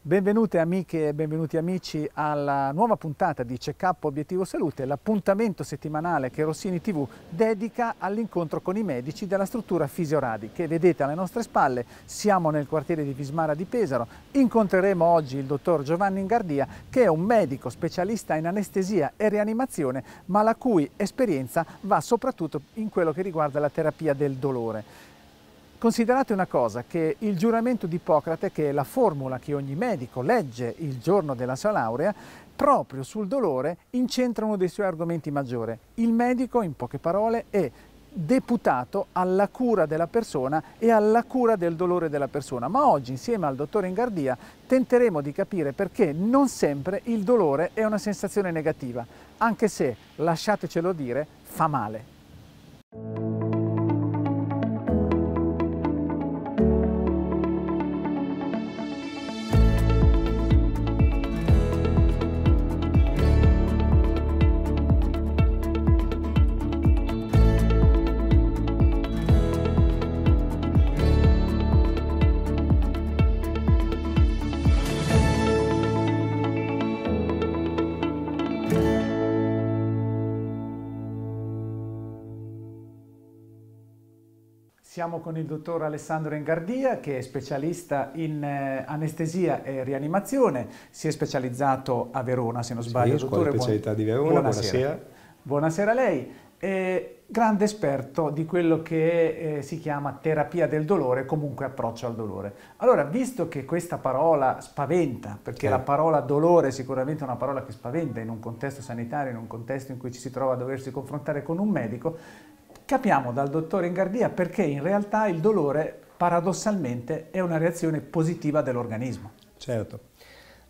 Benvenute amiche e benvenuti amici alla nuova puntata di Check Up Obiettivo Salute, l'appuntamento settimanale che Rossini TV dedica all'incontro con i medici della struttura Fisioradi che vedete alle nostre spalle. Siamo nel quartiere di Vismara di Pesaro. Incontreremo oggi il dottor Giovanni Ingardia che è un medico specialista in anestesia e rianimazione ma la cui esperienza va soprattutto in quello che riguarda la terapia del dolore. Considerate una cosa, che il giuramento di Ippocrate, che è la formula che ogni medico legge il giorno della sua laurea, proprio sul dolore incentra uno dei suoi argomenti maggiori. Il medico, in poche parole, è deputato alla cura della persona e alla cura del dolore della persona. Ma oggi, insieme al dottore Ingardia, tenteremo di capire perché non sempre il dolore è una sensazione negativa, anche se, lasciatecelo dire, fa male. Siamo con il dottor Alessandro Engardia che è specialista in eh, anestesia e rianimazione, si è specializzato a Verona se non sbaglio. Sì, dottore, specialità buon... di Verona, buonasera. buonasera. Buonasera a lei. Eh, grande esperto di quello che eh, si chiama terapia del dolore, comunque approccio al dolore. Allora, visto che questa parola spaventa, perché eh. la parola dolore è sicuramente una parola che spaventa in un contesto sanitario, in un contesto in cui ci si trova a doversi confrontare con un medico, Capiamo dal dottore Ingardia perché in realtà il dolore paradossalmente è una reazione positiva dell'organismo. Certo.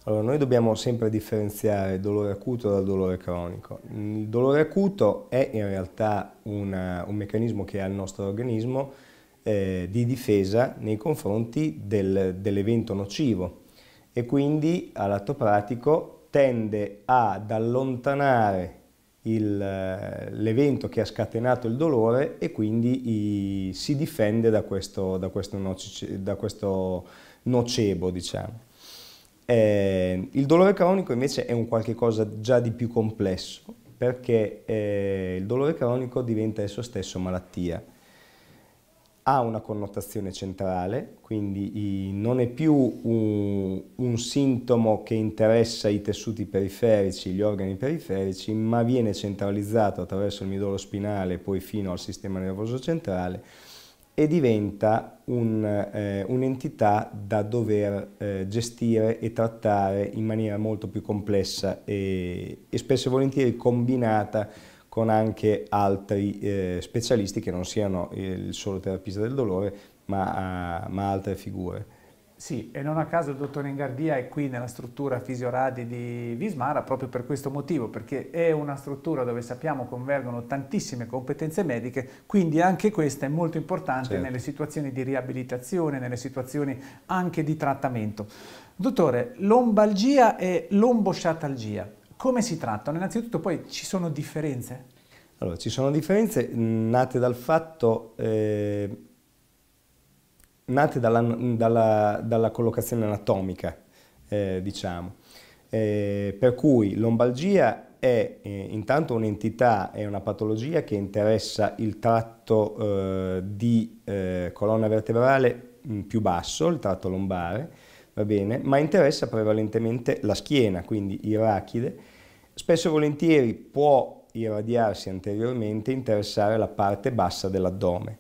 Allora, noi dobbiamo sempre differenziare il dolore acuto dal dolore cronico. Il dolore acuto è in realtà una, un meccanismo che ha il nostro organismo eh, di difesa nei confronti del, dell'evento nocivo e quindi all'atto pratico tende ad allontanare eh, l'evento che ha scatenato il dolore e quindi i, si difende da questo, da questo, noce, da questo nocebo. Diciamo. Eh, il dolore cronico invece è un qualche cosa già di più complesso perché eh, il dolore cronico diventa esso stesso malattia ha una connotazione centrale, quindi non è più un, un, sintomo che interessa i tessuti periferici, gli organi periferici, ma viene centralizzato attraverso il midollo spinale poi fino al sistema nervoso centrale e diventa eh, un'entità eh, un da dover eh, gestire e trattare in maniera molto più complessa e, e spesso e volentieri combinata con anche altri eh, specialisti che non siano il solo terapista del dolore, ma, uh, ma altre figure. Sì, e non a caso il dottor Ingardia è qui nella struttura Fisioradi di Vismara proprio per questo motivo, perché è una struttura dove sappiamo convergono tantissime competenze mediche, quindi anche questa è molto importante certo. nelle situazioni di riabilitazione, nelle situazioni anche di trattamento. Dottore, lombalgia e lombosciatalgia, come si trattano? Innanzitutto poi ci sono differenze? Allora, ci sono differenze mm, nate dal fatto, eh, nate dalla, dalla, dalla, collocazione anatomica, eh, diciamo. Eh, per cui l'ombalgia è eh, intanto un'entità, è una patologia che interessa il tratto eh, di eh, colonna vertebrale mm, più basso, il tratto lombare, va bene, ma interessa prevalentemente la schiena, quindi il rachide. Spesso e volentieri può irradiarsi anteriormente e interessare la parte bassa dell'addome,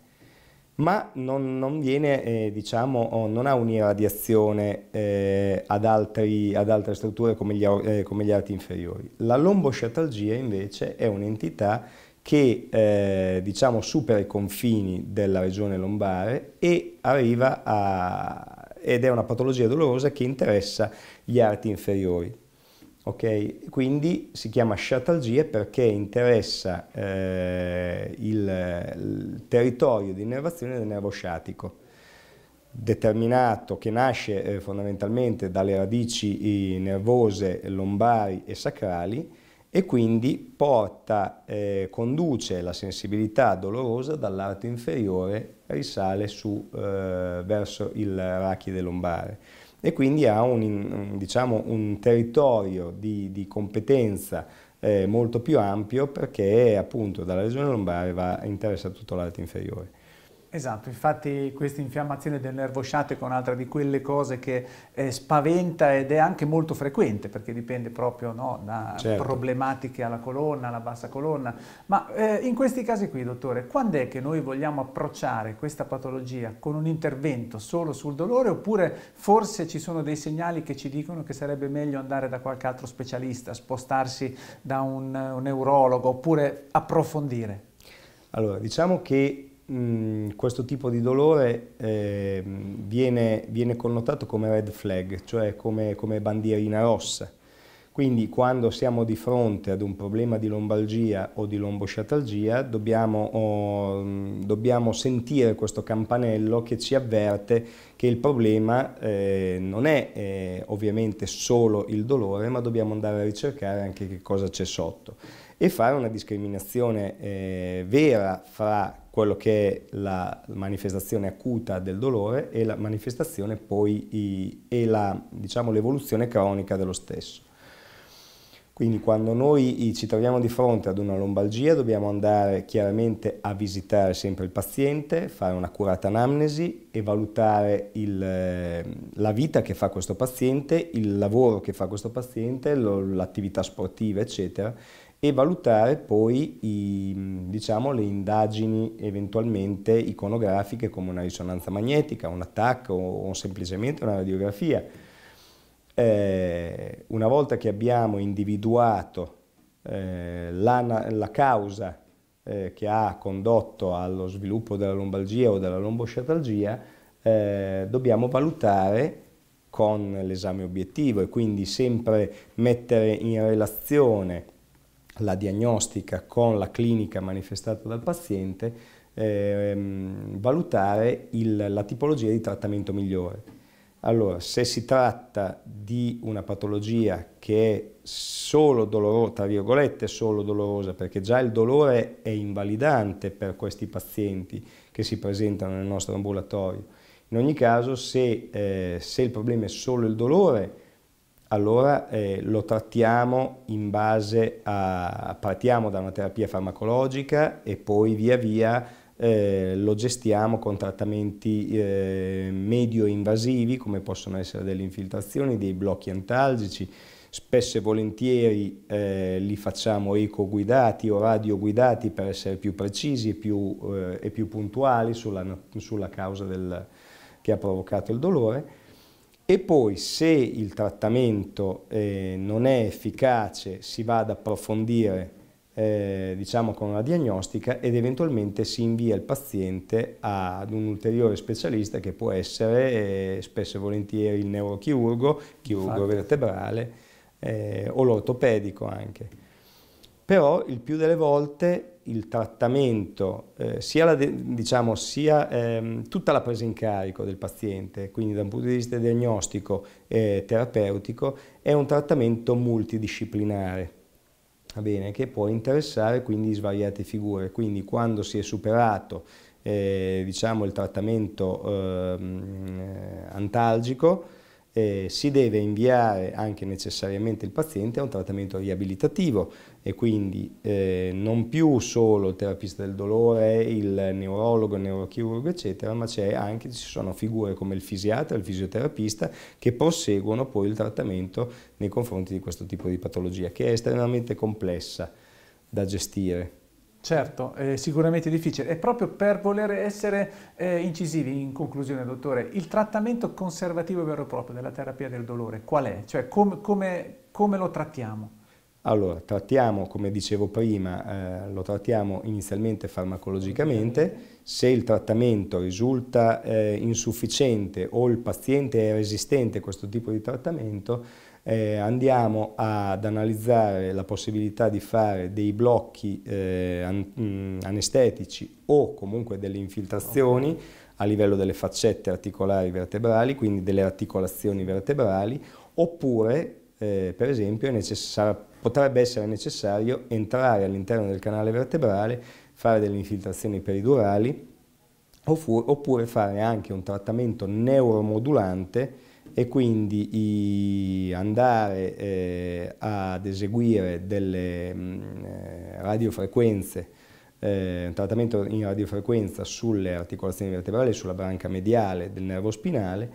ma non, non, viene, eh, diciamo, non ha un'irradiazione eh, ad, ad, altre strutture come gli, eh, come gli arti inferiori. La lombosciatalgia invece è un'entità che eh, diciamo, supera i confini della regione lombare e arriva a, ed è una patologia dolorosa che interessa gli arti inferiori. Okay? Quindi si chiama sciatalgia perché interessa eh, il, il territorio di innervazione del nervo sciatico determinato che nasce eh, fondamentalmente dalle radici eh, nervose lombari e sacrali e quindi porta, eh, conduce la sensibilità dolorosa dall'arto inferiore, risale su, eh, verso il rachide lombare e quindi ha un, diciamo, un territorio di, di competenza eh, molto più ampio perché appunto dalla regione lombare va, interessa tutto l'alto inferiore. Esatto, infatti questa infiammazione del nervo sciatico è un'altra di quelle cose che eh, spaventa ed è anche molto frequente perché dipende proprio no, da certo. problematiche alla colonna, alla bassa colonna. Ma eh, in questi casi qui, dottore, quando è che noi vogliamo approcciare questa patologia con un intervento solo sul dolore oppure forse ci sono dei segnali che ci dicono che sarebbe meglio andare da qualche altro specialista, spostarsi da un, un neurologo oppure approfondire? Allora, diciamo che Mm, questo tipo di dolore eh, viene, viene, connotato come red flag, cioè come, come bandierina rossa. Quindi quando siamo di fronte ad un problema di lombalgia o di lombosciatalgia dobbiamo, oh, dobbiamo sentire questo campanello che ci avverte che il problema eh, non è eh, ovviamente solo il dolore ma dobbiamo andare a ricercare anche che cosa c'è sotto e fare una discriminazione eh, vera fra quello che è la manifestazione acuta del dolore e la manifestazione poi i, e diciamo, l'evoluzione diciamo, cronica dello stesso. Quindi quando noi ci troviamo di fronte ad una lombalgia dobbiamo andare chiaramente a visitare sempre il paziente, fare un'accurata anamnesi e valutare il, ehm, la vita che fa questo paziente, il lavoro che fa questo paziente, l'attività sportiva eccetera e valutare poi i, diciamo, le indagini eventualmente iconografiche come una risonanza magnetica, un attacco o semplicemente una radiografia eh, una volta che abbiamo individuato eh, la, la, causa eh, che ha condotto allo sviluppo della lombalgia o della lombosciatalgia, eh, dobbiamo valutare con l'esame obiettivo e quindi sempre mettere in relazione la diagnostica con la clinica manifestata dal paziente, ehm, valutare il, la tipologia di trattamento migliore. Allora, se si tratta di una patologia che è solo dolorosa, tra virgolette solo dolorosa, perché già il dolore è invalidante per questi pazienti che si presentano nel nostro ambulatorio. In ogni caso, se, eh, se il problema è solo il dolore, allora eh, lo trattiamo in base a... partiamo da una terapia farmacologica e poi via via eh, lo gestiamo con trattamenti eh, medio invasivi come possono essere delle infiltrazioni, dei blocchi antalgici, spesso e volentieri eh, li facciamo ecoguidati o radioguidati per essere più precisi e più, eh, e più puntuali sulla, sulla causa del, che ha provocato il dolore. E poi se il trattamento eh, non è efficace si va ad approfondire eh, diciamo con la diagnostica ed eventualmente si invia il paziente ad un ulteriore specialista che può essere eh, spesso e volentieri il neurochirurgo, chirurgo Infatti. vertebrale eh, o l'ortopedico anche. Però il più delle volte il trattamento, eh, sia, la diciamo, sia ehm, tutta la presa in carico del paziente, quindi da un punto di vista diagnostico e terapeutico, è un trattamento multidisciplinare bene, che può interessare quindi svariate figure. Quindi quando si è superato eh, diciamo, il trattamento ehm, eh, antalgico, eh, si deve inviare anche necessariamente il paziente a un trattamento riabilitativo e quindi eh, non più solo il terapista del dolore, il neurologo, il neurochirurgo eccetera, ma anche, ci sono figure come il fisiatra, il fisioterapista che proseguono poi il trattamento nei confronti di questo tipo di patologia che è estremamente complessa da gestire. Certo, è sicuramente difficile. E proprio per voler essere eh, incisivi, in conclusione, dottore, il trattamento conservativo vero e proprio della terapia del dolore qual è? Cioè com come, come lo trattiamo? Allora, trattiamo, come dicevo prima, eh, lo trattiamo inizialmente farmacologicamente, se il trattamento risulta eh, insufficiente o il paziente è resistente a questo tipo di trattamento, eh, andiamo ad analizzare la possibilità di fare dei blocchi eh, an mm, anestetici o comunque delle infiltrazioni okay. a livello delle faccette articolari vertebrali, quindi delle articolazioni vertebrali, oppure eh, per esempio potrebbe essere necessario entrare all'interno del canale vertebrale, fare delle infiltrazioni peridurali oppure fare anche un trattamento neuromodulante e quindi andare eh, ad eseguire delle mh, mm, eh, radiofrequenze, eh, un trattamento in radiofrequenza sulle articolazioni vertebrali, sulla branca mediale del nervo spinale,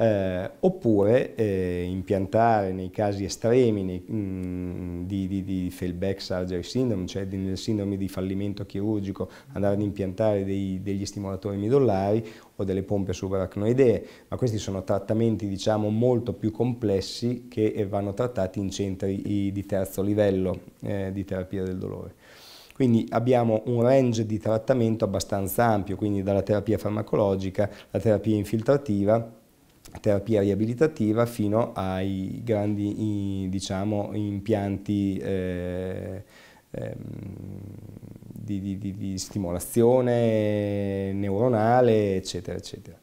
eh, oppure eh, impiantare nei casi estremi nei, mh, mm, di, di, di failback surgery syndrome, cioè di, nel sindrome di fallimento chirurgico, andare ad impiantare dei, degli stimolatori midollari o delle pompe subarachnoidee, ma questi sono trattamenti diciamo, molto più complessi che eh, vanno trattati in centri di terzo livello eh, di terapia del dolore. Quindi abbiamo un range di trattamento abbastanza ampio, quindi dalla terapia farmacologica, la terapia infiltrativa, terapia riabilitativa fino ai grandi diciamo, impianti eh, ehm, di, di, di, di stimolazione neuronale, eccetera, eccetera.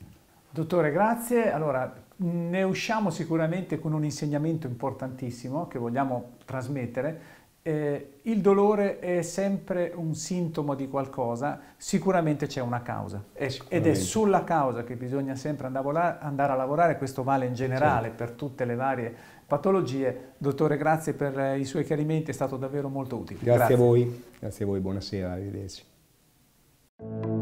Dottore, grazie. Allora, ne usciamo sicuramente con un insegnamento importantissimo che vogliamo trasmettere eh, il dolore è sempre un sintomo di qualcosa, sicuramente c'è una causa ed è sulla causa che bisogna sempre andare a lavorare, questo vale in generale certo. per tutte le varie patologie. Dottore, grazie per eh, i suoi chiarimenti, è stato davvero molto utile. Grazie, grazie. a voi, grazie a voi, buonasera, arrivederci.